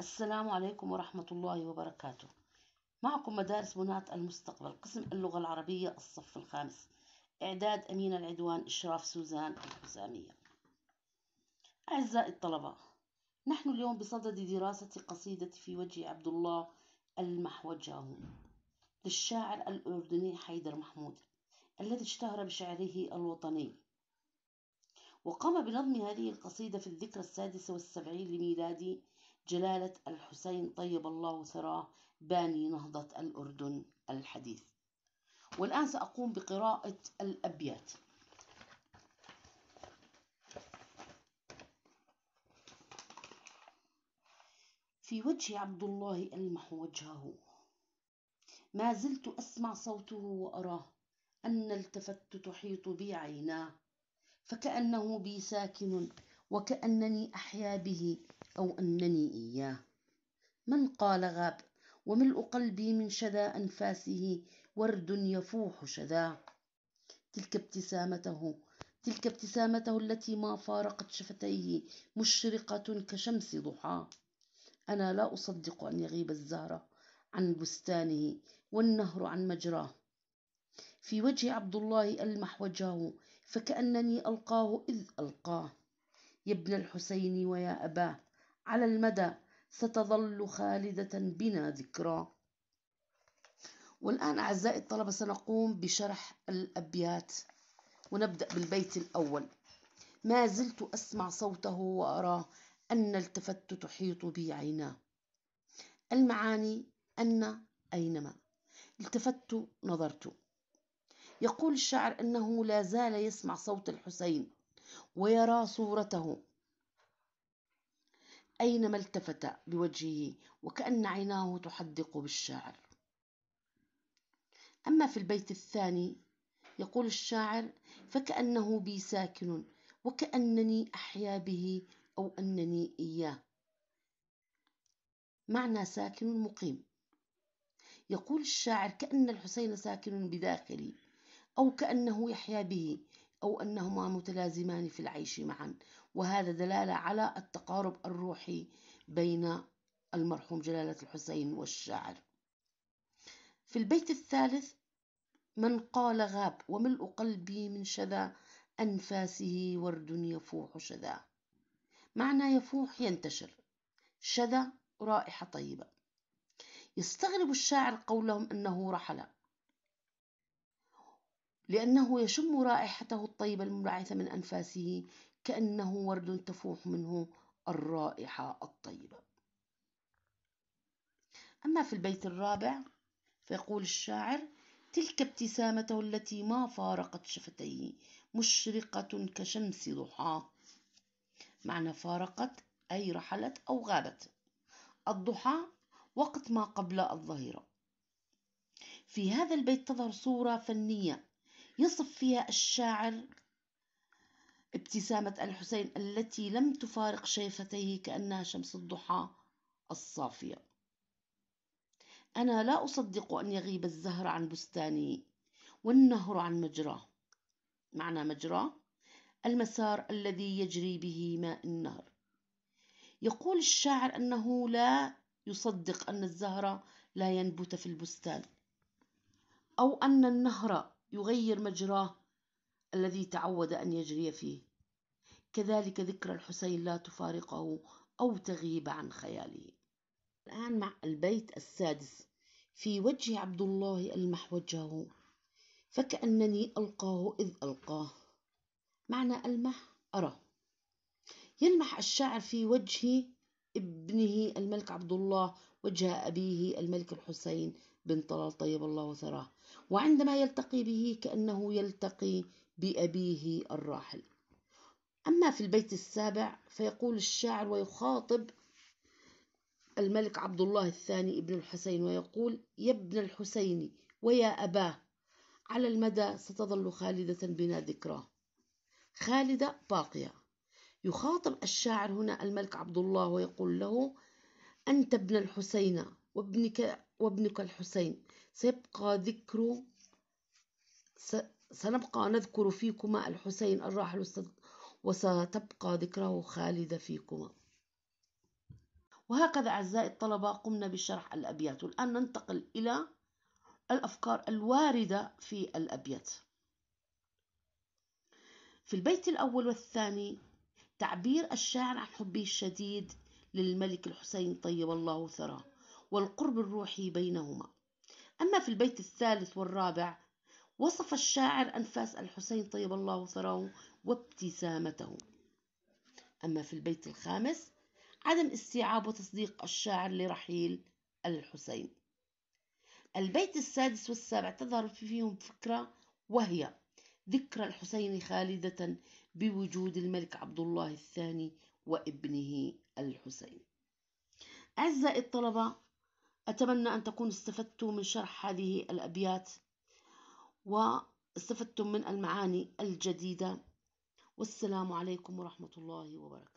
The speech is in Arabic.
السلام عليكم ورحمة الله وبركاته معكم مدارس بنات المستقبل قسم اللغة العربية الصف الخامس إعداد أمين العدوان إشراف سوزان الحسامية أعزائي الطلبة نحن اليوم بصدد دراسة قصيدة في وجه عبد الله المحوجاوي للشاعر الأردني حيدر محمود الذي اشتهر بشعره الوطني وقام بنظم هذه القصيدة في الذكرى السادسة والسبعين لميلادي جلالة الحسين طيب الله ثراه باني نهضة الأردن الحديث والآن سأقوم بقراءة الأبيات في وجه عبد الله ألمح وجهه ما زلت أسمع صوته وأراه أن التفت تحيط بي عيناه فكأنه بي ساكن وكأنني أحيا به أو أنني إياه من قال غاب وملء قلبي من شذا أنفاسه ورد يفوح شذاه تلك ابتسامته تلك ابتسامته التي ما فارقت شفتيه مشرقة كشمس ضحى أنا لا أصدق أن يغيب الزهر عن بستانه والنهر عن مجراه في وجه عبد الله ألمح وجهه فكأنني ألقاه إذ ألقاه يا ابن الحسين ويا أباه على المدى ستظل خالدة بنا ذكرى والآن أعزائي الطلبة سنقوم بشرح الأبيات ونبدأ بالبيت الأول ما زلت أسمع صوته وأراه أن التفت تحيط بي عيناه المعاني أن أينما التفت نظرت يقول الشاعر أنه لا زال يسمع صوت الحسين ويرى صورته أينما التفت بوجهه وكأن عيناه تحدق بالشاعر أما في البيت الثاني يقول الشاعر فكأنه بي ساكن وكأنني أحيا به أو أنني إياه معنى ساكن مقيم يقول الشاعر كأن الحسين ساكن بداخلي أو كأنه يحيا به أو أنهما متلازمان في العيش معا وهذا دلالة على التقارب الروحي بين المرحوم جلالة الحسين والشاعر في البيت الثالث من قال غاب وملء قلبي من شذا أنفاسه ورد يفوح شذا معنى يفوح ينتشر شذا رائحة طيبة يستغرب الشاعر قولهم أنه رحل لأنه يشم رائحته الطيبة المنبعثة من أنفاسه كأنه ورد تفوح منه الرائحة الطيبة أما في البيت الرابع فيقول الشاعر تلك ابتسامته التي ما فارقت شفتيه مشرقة كشمس ضحاه معنى فارقت أي رحلت أو غابت الضحى وقت ما قبل الظهيرة في هذا البيت تظهر صورة فنية يصف فيها الشاعر ابتسامة الحسين التي لم تفارق شيفتيه كأنها شمس الضحى الصافية أنا لا أصدق أن يغيب الزهر عن بستاني والنهر عن مجراه معنى مجراه المسار الذي يجري به ماء النهر يقول الشاعر أنه لا يصدق أن الزهر لا ينبت في البستان أو أن النهر يغير مجراه الذي تعود أن يجري فيه كذلك ذكرى الحسين لا تفارقه أو تغيب عن خياله الآن مع البيت السادس في وجه عبد الله ألمح وجهه فكأنني ألقاه إذ ألقاه معنى ألمح أرى يلمح الشاعر في وجهي ابنه الملك عبد الله وجه أبيه الملك الحسين بن طلال طيب الله وثراه وعندما يلتقي به كأنه يلتقي بأبيه الراحل أما في البيت السابع فيقول الشاعر ويخاطب الملك عبد الله الثاني ابن الحسين ويقول يا ابن الحسين ويا أباه على المدى ستظل خالدة بنا ذكراه خالدة باقية يخاطب الشاعر هنا الملك عبد الله ويقول له أنت ابن الحسين وابنك, وابنك الحسين سيبقى ذكر سنبقى نذكر فيكما الحسين الراحل وستبقى ذكره خالدة فيكما وهكذا أعزائي الطلبة قمنا بشرح الأبيات والآن ننتقل إلى الأفكار الواردة في الأبيات في البيت الأول والثاني تعبير الشاعر عن حبه الشديد للملك الحسين طيب الله ثراه والقرب الروحي بينهما أما في البيت الثالث والرابع وصف الشاعر أنفاس الحسين طيب الله ثراه وابتسامته أما في البيت الخامس عدم استيعاب وتصديق الشاعر لرحيل الحسين البيت السادس والسابع تظهر فيهم فكرة وهي ذكرى الحسين خالدة بوجود الملك عبد الله الثاني وابنه الحسين أعزائي الطلبة أتمنى أن تكونوا استفدتم من شرح هذه الأبيات واستفدتم من المعاني الجديدة والسلام عليكم ورحمة الله وبركاته